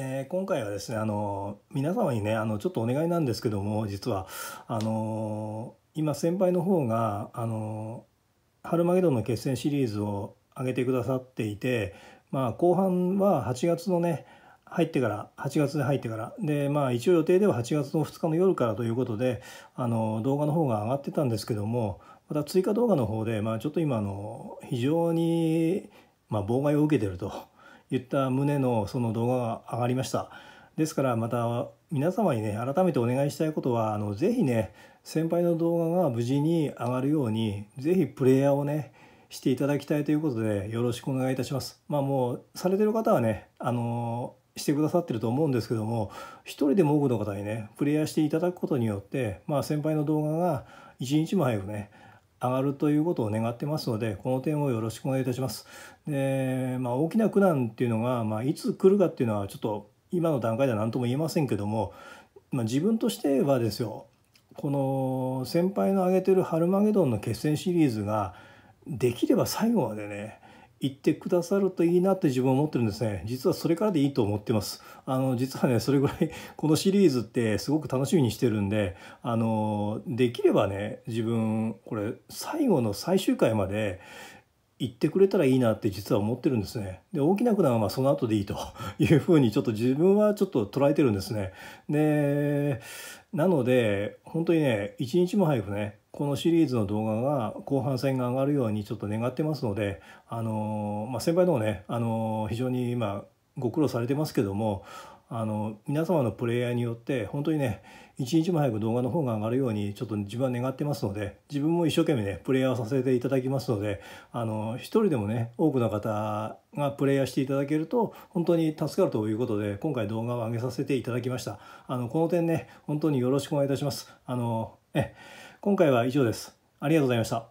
えー、今回はですねあの皆様にねあのちょっとお願いなんですけども実はあの今先輩の方があの「ハルマゲドン」の決戦シリーズを上げてくださっていて、まあ、後半は8月のね入ってから8月で入ってからでまあ一応予定では8月の2日の夜からということであの動画の方が上がってたんですけどもまた追加動画の方で、まあ、ちょっと今あの非常に、まあ、妨害を受けてると。言った旨のその動画が上がりました。ですからまた皆様にね改めてお願いしたいことはあのぜひね先輩の動画が無事に上がるようにぜひプレイヤーをねしていただきたいということでよろしくお願いいたします。まあもうされてる方はねあのしてくださってると思うんですけども一人でも多くの方にねプレイヤーしていただくことによってまあ先輩の動画が一日も早くね上がるということを願ってますのでこの点をよろしくお願いいたします。でまあ、大きな苦難っていうのが、まあ、いつ来るかっていうのはちょっと今の段階では何とも言えませんけども、まあ、自分としてはですよこの先輩の挙げてる「ハルマゲドン」の決戦シリーズができれば最後までね言ってくださるといいなって自分は思ってるんですね。実はそれからでいいと思ってます。あの、実はね、それぐらい このシリーズってすごく楽しみにしてるんで、あの、できればね、自分、これ最後の最終回まで、言ってくれたらいいなって実は思ってるんですね。で、大きな苦難はまその後でいいと いうふうにちょっと自分はちょっと捉えてるんですね。で、なので、本当にね、一日も早くね、このシリーズの動画が後半戦が上がるようにちょっと願ってますので、あの、まあ、先輩のもね、あの、非常に今ご苦労されてますけども、あの皆様のプレイヤーによって本当にね一日も早く動画の方が上がるようにちょっと自分は願ってますので自分も一生懸命ねプレイヤーをさせていただきますのであの一人でもね多くの方がプレイヤーしていただけると本当に助かるということで今回動画を上げさせていただきましたあのこの点ね本当によろしくお願いいたしますあのえ今回は以上ですありがとうございました